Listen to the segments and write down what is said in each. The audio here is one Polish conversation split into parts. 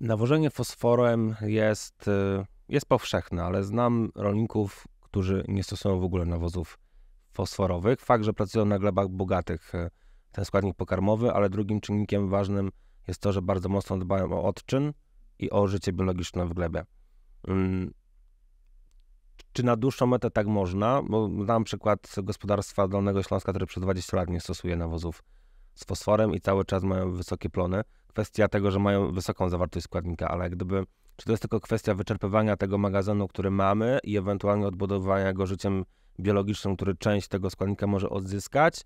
Nawożenie fosforem jest, y, jest powszechne, ale znam rolników, którzy nie stosują w ogóle nawozów fosforowych. Fakt, że pracują na glebach bogatych y, ten składnik pokarmowy, ale drugim czynnikiem ważnym jest to, że bardzo mocno dbają o odczyn i o życie biologiczne w glebie. Mm, czy na dłuższą metę tak można? Bo dam przykład gospodarstwa Dolnego Śląska, które przez 20 lat nie stosuje nawozów z fosforem i cały czas mają wysokie plony kwestia tego, że mają wysoką zawartość składnika, ale jak gdyby, czy to jest tylko kwestia wyczerpywania tego magazynu, który mamy i ewentualnie odbudowania go życiem biologicznym, który część tego składnika może odzyskać,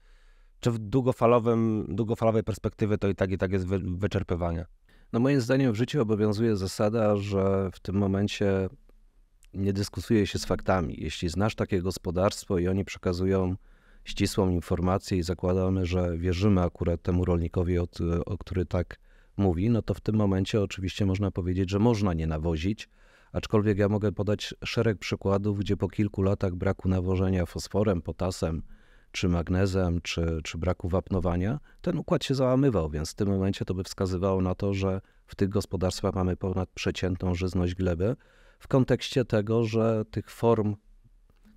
czy w długofalowym, długofalowej perspektywie to i tak i tak jest wy, wyczerpywanie? No moim zdaniem w życiu obowiązuje zasada, że w tym momencie nie dyskutuje się z faktami. Jeśli znasz takie gospodarstwo i oni przekazują ścisłą informację i zakładamy, że wierzymy akurat temu rolnikowi, o, który tak mówi, no to w tym momencie oczywiście można powiedzieć, że można nie nawozić, aczkolwiek ja mogę podać szereg przykładów, gdzie po kilku latach braku nawożenia fosforem, potasem, czy magnezem, czy, czy braku wapnowania, ten układ się załamywał, więc w tym momencie to by wskazywało na to, że w tych gospodarstwach mamy ponad przeciętną żyzność gleby w kontekście tego, że tych form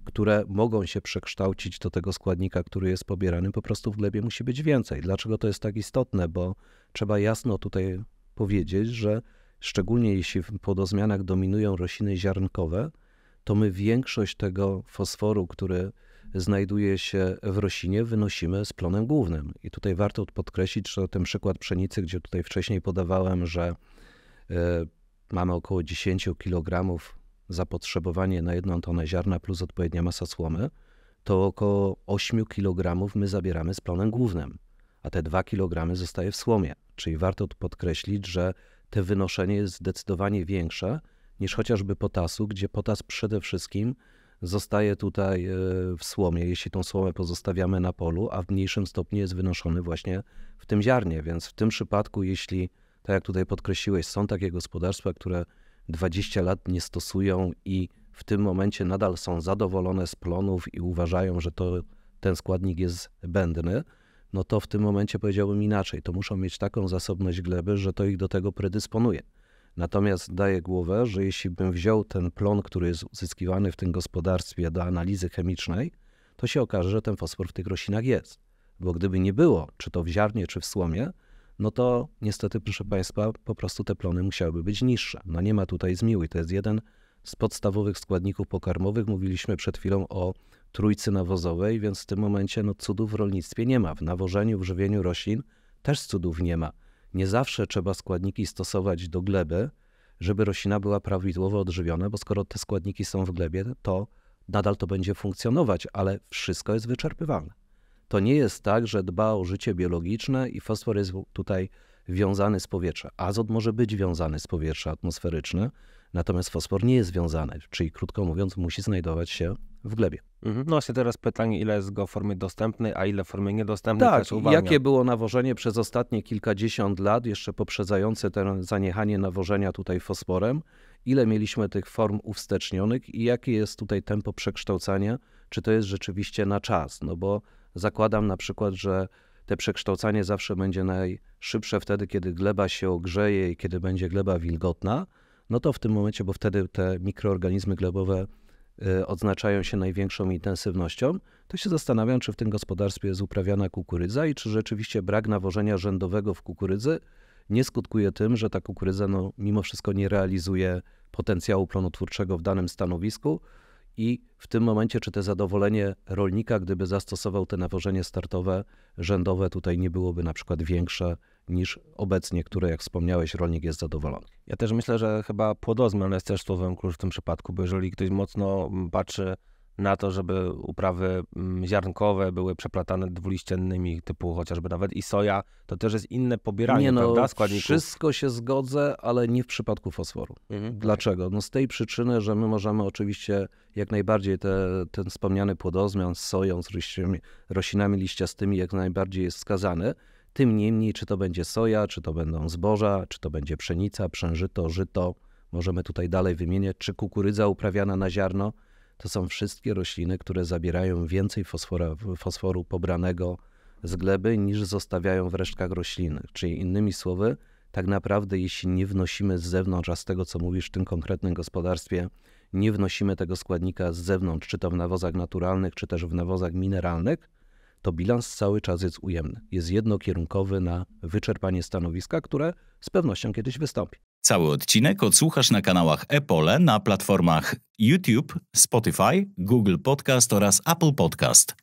które mogą się przekształcić do tego składnika, który jest pobierany, po prostu w glebie musi być więcej. Dlaczego to jest tak istotne? Bo trzeba jasno tutaj powiedzieć, że szczególnie jeśli w podozmianach dominują rośliny ziarnkowe, to my większość tego fosforu, który znajduje się w roślinie, wynosimy z plonem głównym. I tutaj warto podkreślić, że ten przykład pszenicy, gdzie tutaj wcześniej podawałem, że e, mamy około 10 kg zapotrzebowanie na jedną tonę ziarna plus odpowiednia masa słomy, to około 8 kg my zabieramy z plonem głównym, a te 2 kg zostaje w słomie. Czyli warto podkreślić, że te wynoszenie jest zdecydowanie większe niż chociażby potasu, gdzie potas przede wszystkim zostaje tutaj e, w słomie, jeśli tą słomę pozostawiamy na polu, a w mniejszym stopniu jest wynoszony właśnie w tym ziarnie. Więc w tym przypadku, jeśli, tak jak tutaj podkreśliłeś, są takie gospodarstwa, które 20 lat nie stosują i w tym momencie nadal są zadowolone z plonów i uważają, że to, ten składnik jest zbędny, no to w tym momencie powiedziałbym inaczej. To muszą mieć taką zasobność gleby, że to ich do tego predysponuje. Natomiast daję głowę, że jeśli bym wziął ten plon, który jest uzyskiwany w tym gospodarstwie do analizy chemicznej, to się okaże, że ten fosfor w tych roślinach jest. Bo gdyby nie było, czy to w ziarnie, czy w słomie, no to niestety, proszę Państwa, po prostu te plony musiałyby być niższe. No nie ma tutaj zmiłuj. To jest jeden z podstawowych składników pokarmowych. Mówiliśmy przed chwilą o trójcy nawozowej, więc w tym momencie no, cudów w rolnictwie nie ma. W nawożeniu, w żywieniu roślin też cudów nie ma. Nie zawsze trzeba składniki stosować do gleby, żeby roślina była prawidłowo odżywiona, bo skoro te składniki są w glebie, to nadal to będzie funkcjonować, ale wszystko jest wyczerpywalne. To nie jest tak, że dba o życie biologiczne i fosfor jest tutaj wiązany z powietrza. Azot może być wiązany z powietrza atmosferycznym, natomiast fosfor nie jest wiązany, czyli krótko mówiąc, musi znajdować się w glebie. Mhm. No właśnie teraz pytanie, ile jest go formy dostępnej, a ile formy niedostępnej tak, jakie było nawożenie przez ostatnie kilkadziesiąt lat, jeszcze poprzedzające ten zaniechanie nawożenia tutaj fosforem ile mieliśmy tych form uwstecznionych i jakie jest tutaj tempo przekształcania, czy to jest rzeczywiście na czas, no bo zakładam na przykład, że te przekształcanie zawsze będzie najszybsze wtedy, kiedy gleba się ogrzeje i kiedy będzie gleba wilgotna, no to w tym momencie, bo wtedy te mikroorganizmy glebowe y, odznaczają się największą intensywnością, to się zastanawiam, czy w tym gospodarstwie jest uprawiana kukurydza i czy rzeczywiście brak nawożenia rzędowego w kukurydzy nie skutkuje tym, że ta kukurydza no, mimo wszystko nie realizuje potencjału plonotwórczego w danym stanowisku i w tym momencie, czy to zadowolenie rolnika, gdyby zastosował te nawożenie startowe rzędowe, tutaj nie byłoby na przykład większe niż obecnie, które, jak wspomniałeś, rolnik jest zadowolony. Ja też myślę, że chyba płodozmian jest też słowem klucz w tym przypadku, bo jeżeli ktoś mocno mm, patrzy na to, żeby uprawy mm, ziarnkowe były przeplatane dwuliściennymi, typu chociażby nawet i soja, to też jest inne pobieranie, nie no, składników? Wszystko się zgodzę, ale nie w przypadku fosforu. Mhm. Dlaczego? No z tej przyczyny, że my możemy oczywiście jak najbardziej te, ten wspomniany płodozmian z soją, z roślinami, roślinami liściastymi jak najbardziej jest wskazany. tym niemniej, czy to będzie soja, czy to będą zboża, czy to będzie pszenica, przężyto, żyto, możemy tutaj dalej wymieniać, czy kukurydza uprawiana na ziarno, to są wszystkie rośliny, które zabierają więcej fosfora, fosforu pobranego z gleby niż zostawiają w resztkach rośliny. Czyli innymi słowy, tak naprawdę jeśli nie wnosimy z zewnątrz, a z tego co mówisz w tym konkretnym gospodarstwie, nie wnosimy tego składnika z zewnątrz, czy to w nawozach naturalnych, czy też w nawozach mineralnych, to bilans cały czas jest ujemny. Jest jednokierunkowy na wyczerpanie stanowiska, które z pewnością kiedyś wystąpi. Cały odcinek odsłuchasz na kanałach Epole na platformach YouTube, Spotify, Google Podcast oraz Apple Podcast.